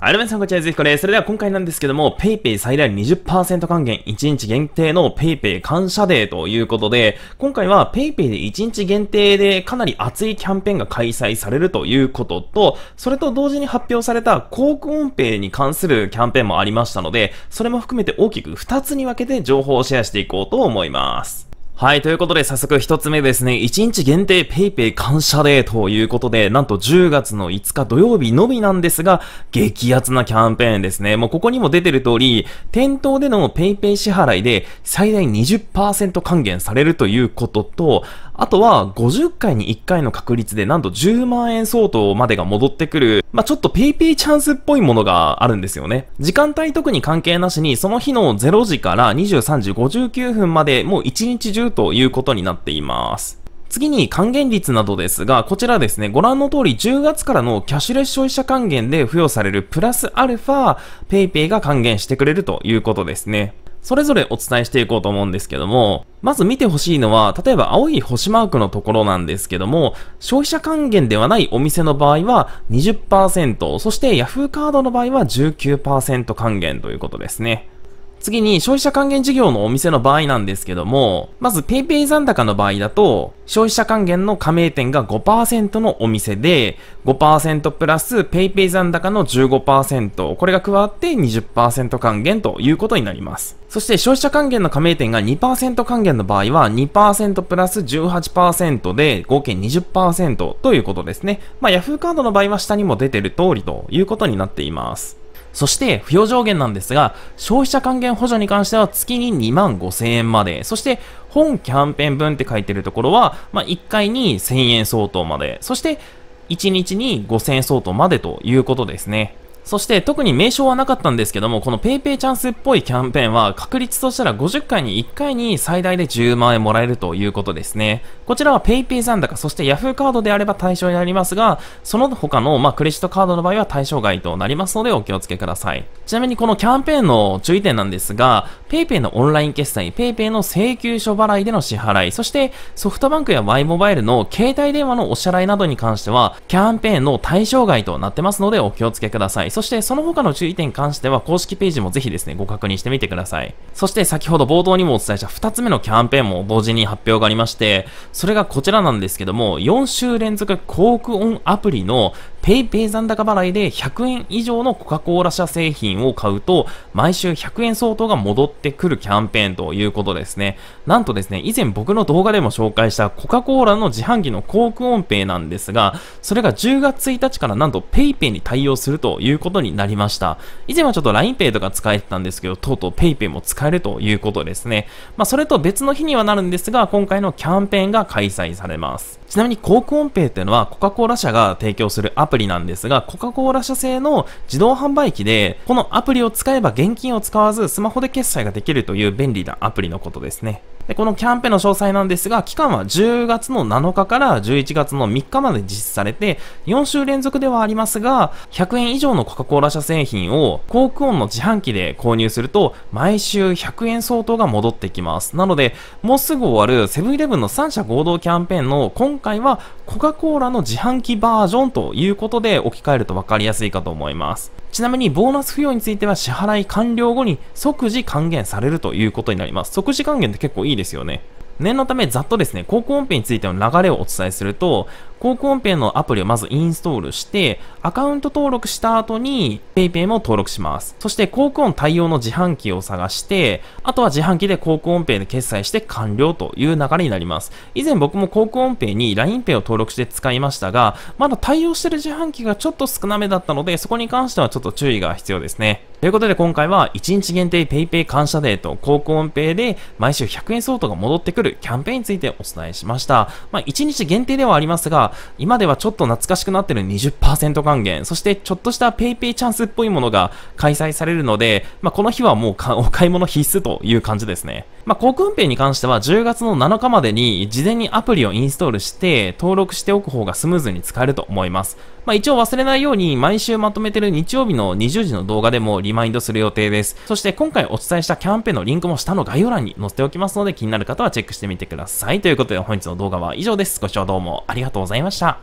はい、皆さんこちらぜひこれ。それでは今回なんですけども、PayPay 最大20%還元、1日限定の PayPay 感謝デーということで、今回は PayPay で1日限定でかなり熱いキャンペーンが開催されるということと、それと同時に発表された航空音ペイに関するキャンペーンもありましたので、それも含めて大きく2つに分けて情報をシェアしていこうと思います。はい。ということで、早速一つ目ですね。1日限定 PayPay 感謝デーということで、なんと10月の5日土曜日のみなんですが、激アツなキャンペーンですね。もうここにも出てる通り、店頭での PayPay 支払いで最大20%還元されるということと、あとは50回に1回の確率でなんと10万円相当までが戻ってくる、まあ、ちょっと PayPay チャンスっぽいものがあるんですよね。時間帯特に関係なしに、その日の0時から23時59分まで、もう1日中るということになっています。次に還元率などですが、こちらですね、ご覧の通り10月からのキャッシュレス消費者還元で付与されるプラスアルファ、PayPay が還元してくれるということですね。それぞれお伝えしていこうと思うんですけども、まず見てほしいのは、例えば青い星マークのところなんですけども、消費者還元ではないお店の場合は20%、そして Yahoo カードの場合は19%還元ということですね。次に消費者還元事業のお店の場合なんですけども、まず PayPay 残高の場合だと、消費者還元の加盟店が5%のお店で、5%プラス PayPay 残高の15%、これが加わって20%還元ということになります。そして消費者還元の加盟店が2%還元の場合は2%プラス18%で合計20%ということですね。まあ Yahoo カードの場合は下にも出てる通りということになっています。そして、扶養上限なんですが、消費者還元補助に関しては月に2万5千円まで、そして、本キャンペーン分って書いてるところは、まあ、1回に1000円相当まで、そして、1日に5000円相当までということですね。そして特に名称はなかったんですけども、この PayPay チャンスっぽいキャンペーンは確率としたら50回に1回に最大で10万円もらえるということですね。こちらは PayPay 残高、そして Yahoo カードであれば対象になりますが、その他の、まあ、クレジットカードの場合は対象外となりますのでお気をつけください。ちなみにこのキャンペーンの注意点なんですが、PayPay のオンライン決済、PayPay の請求書払いでの支払い、そしてソフトバンクや Y モバイルの携帯電話のお支払いなどに関しては、キャンペーンの対象外となってますのでお気をつけください。そしてその他の注意点に関しては公式ページもぜひですね、ご確認してみてください。そして先ほど冒頭にもお伝えした2つ目のキャンペーンも同時に発表がありまして、それがこちらなんですけども、4週連続広告音アプリの PayPay 残高払いで100円以上のコカ・コーラ社製品を買うと、毎週100円相当が戻ってくるキャンペーンということですね。なんとですね、以前僕の動画でも紹介したコカ・コーラの自販機のコーク音ペイなんですが、それが10月1日からなんと PayPay に対応するということになりました。以前はちょっと LINEPay とか使えてたんですけど、とうとう PayPay も使えるということですね。まあ、それと別の日にはなるんですが、今回のキャンペーンが開催されます。ちなみにコーク音ペイっていうのはコカ・コーラ社が提供するアプリリなんですが、コカ・コーラ社製の自動販売機で、このアプリを使えば現金を使わずスマホで決済ができるという便利なアプリのことですね。で、このキャンペーンの詳細なんですが、期間は10月の7日から11月の3日まで実施されて、4週連続ではありますが、100円以上のコカ・コーラ社製品を、コークオンの自販機で購入すると、毎週100円相当が戻ってきます。なので、もうすぐ終わるセブンイレブンの3社合同キャンペーンの今回は、コカ・コーラの自販機バージョンということで置き換えると分かりやすいかと思います。ちなみにボーナス付与については支払い完了後に即時還元されるということになります。即時還元って結構いいですよね。念のためざっとですね、高校音符についての流れをお伝えすると、高校音ペイのアプリをまずインストールして、アカウント登録した後に PayPay も登録します。そして高校音対応の自販機を探して、あとは自販機で高校音ペイで決済して完了という流れになります。以前僕も高校音ペイに LINEPay を登録して使いましたが、まだ対応してる自販機がちょっと少なめだったので、そこに関してはちょっと注意が必要ですね。ということで今回は1日限定 PayPay 感謝デーと高校音ペイで毎週100円相当が戻ってくるキャンペーンについてお伝えしました。まあ1日限定ではありますが、今ではちょっと懐かしくなってる20%還元、そしてちょっとした PayPay チャンスっぽいものが開催されるので、まあ、この日はもうお買い物必須という感じですね。まあ、航空運転に関しては10月の7日までに事前にアプリをインストールして登録しておく方がスムーズに使えると思います。まあ、一応忘れないように毎週まとめてる日曜日の20時の動画でもリマインドする予定です。そして今回お伝えしたキャンペーンのリンクも下の概要欄に載せておきますので気になる方はチェックしてみてください。ということで本日の動画は以上です。ご視聴どうもありがとうございました。